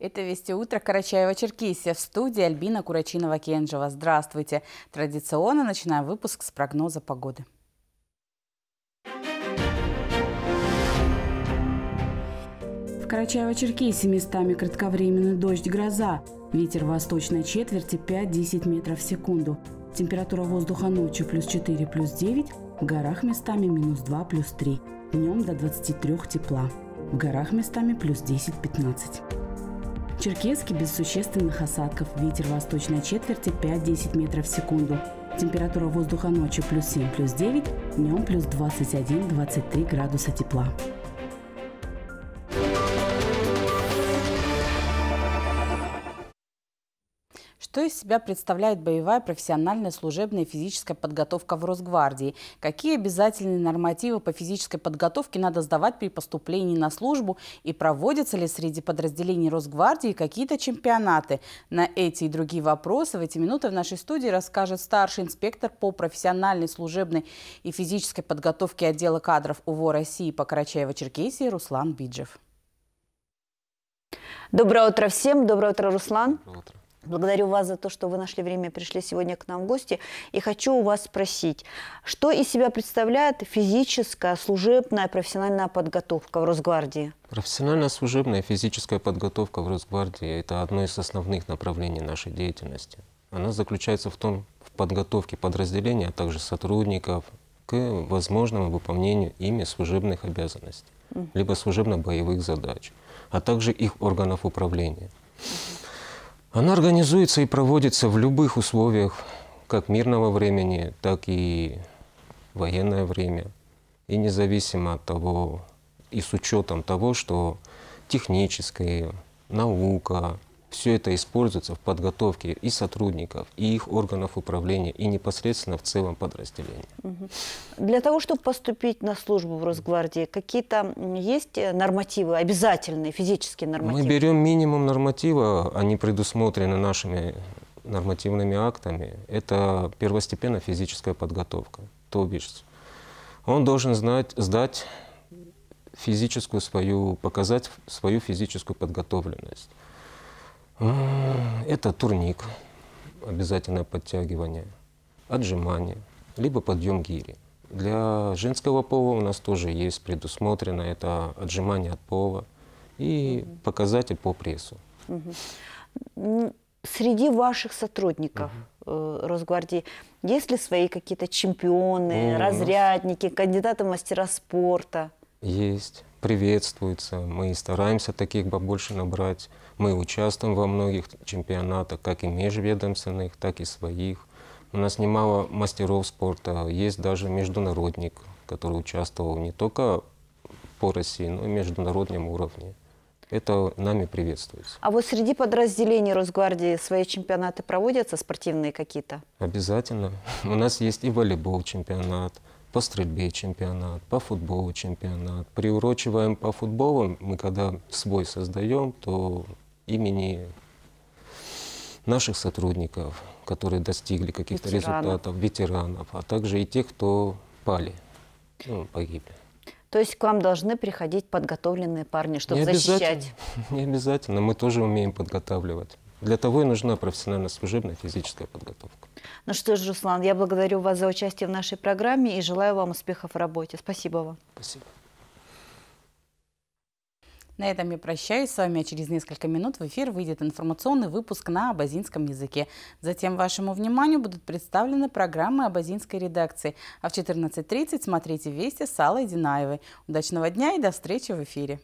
Это «Вести утро» Карачаева-Черкесия. В студии Альбина Курачинова-Кенжева. Здравствуйте. Традиционно начинаем выпуск с прогноза погоды. В Карачаево-Черкесии местами кратковременный дождь, гроза. Ветер в восточной четверти 5-10 метров в секунду. Температура воздуха ночью плюс 4, плюс 9. В горах местами минус 2, плюс 3. Днем до 23 тепла. В горах местами плюс 10-15. Черкесске без существенных осадков. Ветер восточной четверти 5-10 метров в секунду. Температура воздуха ночью плюс 7, плюс 9, днем плюс 21-23 градуса тепла. Что из себя представляет боевая, профессиональная, служебная и физическая подготовка в Росгвардии? Какие обязательные нормативы по физической подготовке надо сдавать при поступлении на службу? И проводятся ли среди подразделений Росгвардии какие-то чемпионаты? На эти и другие вопросы в эти минуты в нашей студии расскажет старший инспектор по профессиональной, служебной и физической подготовке отдела кадров УВО России по Карачаево-Черкесии Руслан Биджев. Доброе утро всем. Доброе утро, Руслан. Доброе утро. Благодарю вас за то, что вы нашли время, пришли сегодня к нам в гости. И хочу у вас спросить, что из себя представляет физическая, служебная, профессиональная подготовка в Росгвардии? Профессиональная, служебная, физическая подготовка в Росгвардии – это одно из основных направлений нашей деятельности. Она заключается в том, в подготовке подразделения, а также сотрудников к возможному выполнению ими служебных обязанностей, либо служебно-боевых задач, а также их органов управления. Она организуется и проводится в любых условиях, как мирного времени, так и военное время. И независимо от того, и с учетом того, что техническая наука, все это используется в подготовке и сотрудников, и их органов управления, и непосредственно в целом подразделения. Для того, чтобы поступить на службу в Росгвардии, какие-то есть э, нормативы, обязательные физические нормативы? Мы берем минимум норматива, они предусмотрены нашими нормативными актами. Это первостепенно физическая подготовка, то бишь он должен знать, сдать физическую свою, показать свою физическую подготовленность. А, это турник, обязательное подтягивание, отжимание, либо подъем гири. Для женского пола у нас тоже есть предусмотрено это отжимание от пола и угу. показатель по прессу. Угу. Среди ваших сотрудников угу. Росгвардии есть ли свои какие-то чемпионы, ну, разрядники, кандидаты в мастера спорта? Есть приветствуется. Мы стараемся таких побольше набрать. Мы участвуем во многих чемпионатах, как и межведомственных, так и своих. У нас немало мастеров спорта, есть даже международник, который участвовал не только по России, но и международном уровне. Это нами приветствуется. А вот среди подразделений Росгвардии свои чемпионаты проводятся, спортивные какие-то? Обязательно. У нас есть и волейбол чемпионат, по стрельбе чемпионат, по футболу чемпионат. Приурочиваем по футболу, мы когда свой создаем, то имени наших сотрудников, которые достигли каких-то результатов, ветеранов, а также и тех, кто пали, ну, погибли. То есть к вам должны приходить подготовленные парни, чтобы не защищать? Не обязательно. Мы тоже умеем подготавливать. Для того и нужна профессионально-служебная физическая подготовка. Ну что ж, Руслан, я благодарю вас за участие в нашей программе и желаю вам успехов в работе. Спасибо вам. Спасибо. На этом я прощаюсь с вами, а через несколько минут в эфир выйдет информационный выпуск на абазинском языке. Затем вашему вниманию будут представлены программы абазинской редакции. А в 14.30 смотрите «Вести» с Аллой Динаевой. Удачного дня и до встречи в эфире!